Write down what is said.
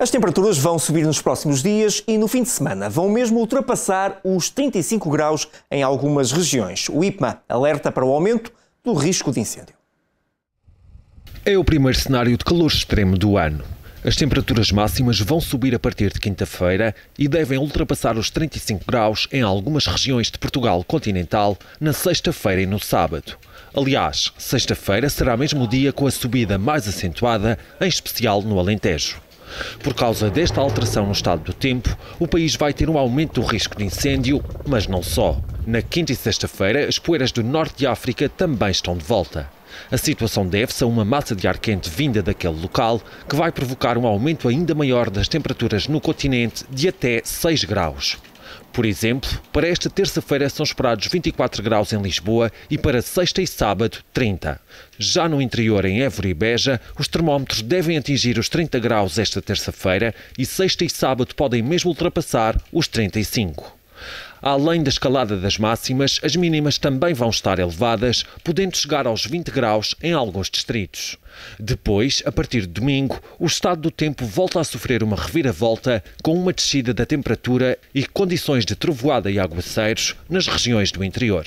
As temperaturas vão subir nos próximos dias e no fim de semana vão mesmo ultrapassar os 35 graus em algumas regiões. O IPMA alerta para o aumento do risco de incêndio. É o primeiro cenário de calor extremo do ano. As temperaturas máximas vão subir a partir de quinta-feira e devem ultrapassar os 35 graus em algumas regiões de Portugal continental na sexta-feira e no sábado. Aliás, sexta-feira será mesmo o dia com a subida mais acentuada, em especial no Alentejo. Por causa desta alteração no estado do tempo, o país vai ter um aumento do risco de incêndio, mas não só. Na quinta e sexta-feira, as poeiras do norte de África também estão de volta. A situação deve-se a uma massa de ar quente vinda daquele local, que vai provocar um aumento ainda maior das temperaturas no continente de até 6 graus. Por exemplo, para esta terça-feira são esperados 24 graus em Lisboa e para sexta e sábado 30. Já no interior, em Évora e Beja, os termómetros devem atingir os 30 graus esta terça-feira e sexta e sábado podem mesmo ultrapassar os 35. Além da escalada das máximas, as mínimas também vão estar elevadas, podendo chegar aos 20 graus em alguns distritos. Depois, a partir de domingo, o estado do tempo volta a sofrer uma reviravolta com uma descida da temperatura e condições de trovoada e aguaceiros nas regiões do interior.